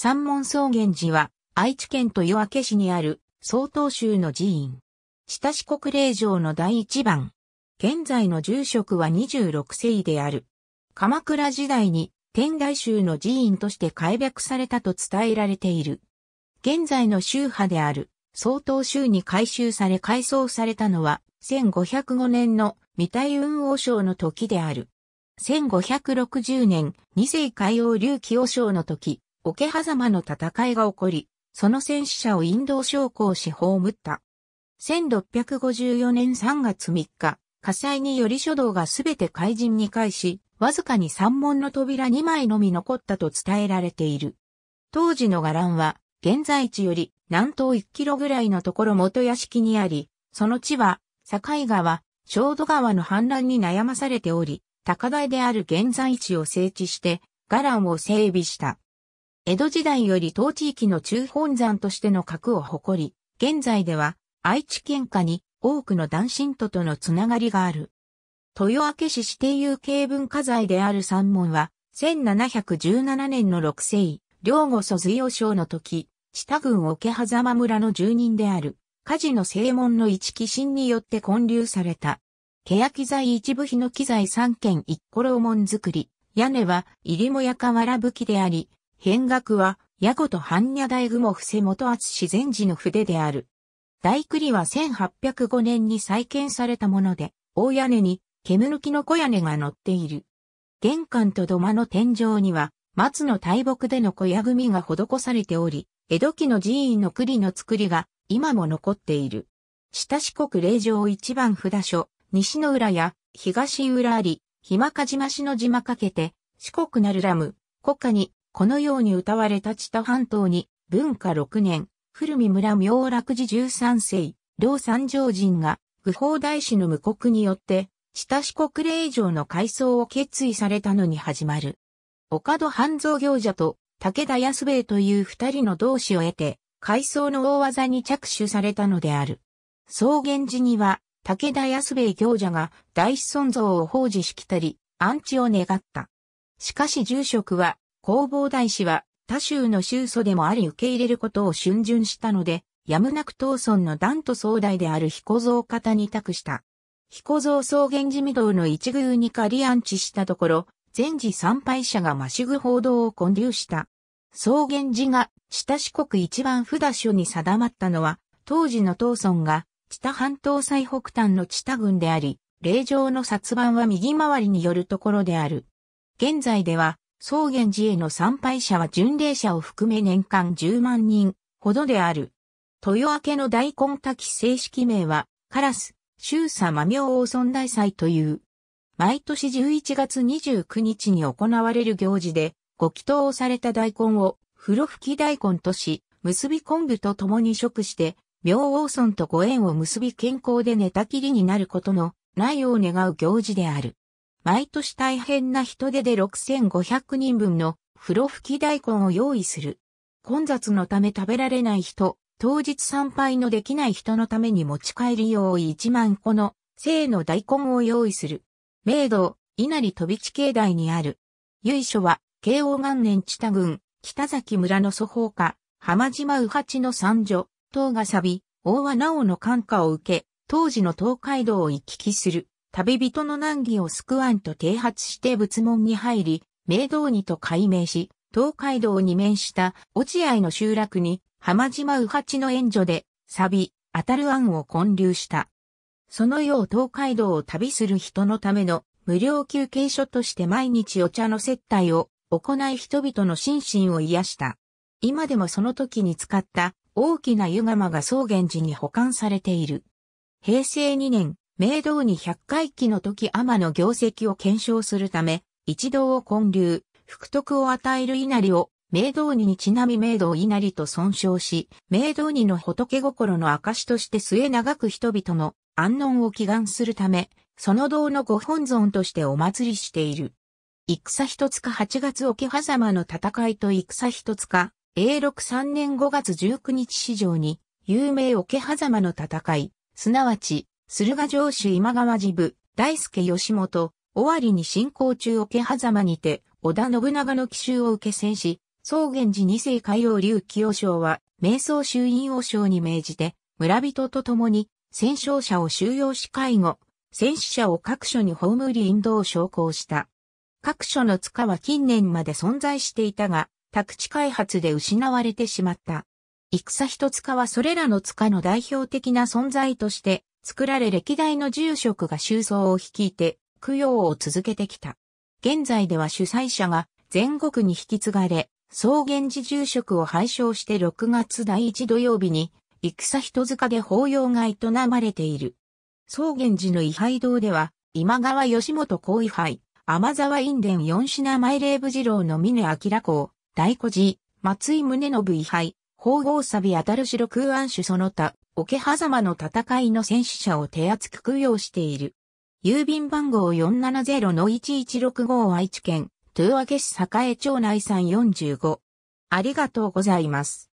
三門草原寺は、愛知県豊明市にある、曹洞宗の寺院。下四国霊場の第一番。現在の住職は26世である。鎌倉時代に、天台宗の寺院として開闢されたと伝えられている。現在の宗派である、曹洞宗に改修され改装されたのは、1505年の三体運王将の時である。1560年、二世海王隆起王将の時、桶狭間の戦いが起こり、その戦死者を引導将校し葬った。1654年3月3日、火災により書道がすべて怪人に返し、わずかに三門の扉2枚のみ残ったと伝えられている。当時の伽藍は、現在地より南東1キロぐらいのところ元屋敷にあり、その地は、境川、小戸川の氾濫に悩まされており、高台である現在地を整地して、伽藍を整備した。江戸時代より当地域の中本山としての格を誇り、現在では愛知県下に多くの男神徒とのつながりがある。豊明市指定有形文化財である山門は、1717年の6世、両後祖随王将の時、下郡桶狭間村の住人である、火事の正門の一寄神によって建立された。欅材一部日の機材三軒一衣門作り。屋根は入りもやら吹きであり、変額は、矢後とニ若大雲伏せ元厚自然寺の筆である。大栗は1805年に再建されたもので、大屋根に、煙抜きの小屋根が乗っている。玄関と土間の天井には、松の大木での小屋組が施されており、江戸期の寺院の栗の作りが今も残っている。下四国霊場一番札所、西の浦や東浦あり、ひまかじましの島かけて、四国なるラム、国家にこのように歌われた千田半島に、文化6年、古見村明楽寺13世、両三条人が、愚法大師の無国によって、親し四国霊場の改装を決意されたのに始まる。岡戸半蔵行者と武田安兵衛という二人の同志を得て、改装の大技に着手されたのである。草原寺には、武田安兵衛行者が大師尊像を奉仕しきたり、安置を願った。しかし住職は、弘法大師は他州の州祖でもあり受け入れることを春巡したので、やむなく東村のダと壮総である彦蔵方に託した。彦蔵草原寺御堂の一宮に仮安置したところ、全寺参拝者がましぐ報道を混流した。草原寺が下四国一番札所に定まったのは、当時の東村が知多半島最北端の知多郡であり、霊場の殺番は右回りによるところである。現在では、草原寺への参拝者は巡礼者を含め年間10万人ほどである。豊明の大根滝正式名は、カラス、周佐魔明王尊大祭という。毎年11月29日に行われる行事で、ご祈祷をされた大根を、風呂吹き大根とし、結び昆布と共に食して、明王尊とご縁を結び健康で寝たきりになることのないを願う行事である。毎年大変な人手で6500人分の風呂吹き大根を用意する。混雑のため食べられない人、当日参拝のできない人のために持ち帰り用1万個の生の大根を用意する。明道、稲荷飛び地境内にある。由緒は、慶応元年千田郡、北崎村の祖宝家、浜島右八の三女、東が錆び、大和直の感化を受け、当時の東海道を行き来する。旅人の難儀を救わんと啓発して仏門に入り、明道にと改名し、東海道に面した落合の集落に浜島右八の援助で、サビ、当たる案を建立した。そのよう東海道を旅する人のための無料休憩所として毎日お茶の接待を行い人々の心身を癒した。今でもその時に使った大きな湯釜が草原寺に保管されている。平成2年、明道に百回忌の時天の業績を検証するため、一同を混流、福徳を与える稲荷を、明道ににちなみ明道稲荷と尊称し、明道にの仏心の証として末長く人々の安穏を祈願するため、その道のご本尊としてお祭りしている。戦一つか8月桶狭間の戦いと戦一つか、永禄3年5月19日史上に、有名桶狭間の戦い、すなわち、駿河城主今川治部、大助義元、尾張に進行中桶狭間にて、織田信長の奇襲を受け戦し、宗原寺二世海王竜清将は、瞑想衆院王将に命じて、村人と共に、戦勝者を収容し介護、戦死者を各所に葬り引導を昇降した。各所の塚は近年まで存在していたが、宅地開発で失われてしまった。戦一塚はそれらの塚の代表的な存在として、作られ歴代の住職が収僧を率いて供養を続けてきた。現在では主催者が全国に引き継がれ、草原寺住職を廃称して6月第一土曜日に、戦人塚で法要が営まれている。草原寺の位牌堂では、今川義元公位牌、天沢院伝四品前霊部次郎の峰明公、大古寺、松井宗信位牌、法合サビ当たる白空安主その他、桶狭間の戦いの戦死者を手厚く供養している。郵便番号470-1165愛知県、豊明市栄町内345。ありがとうございます。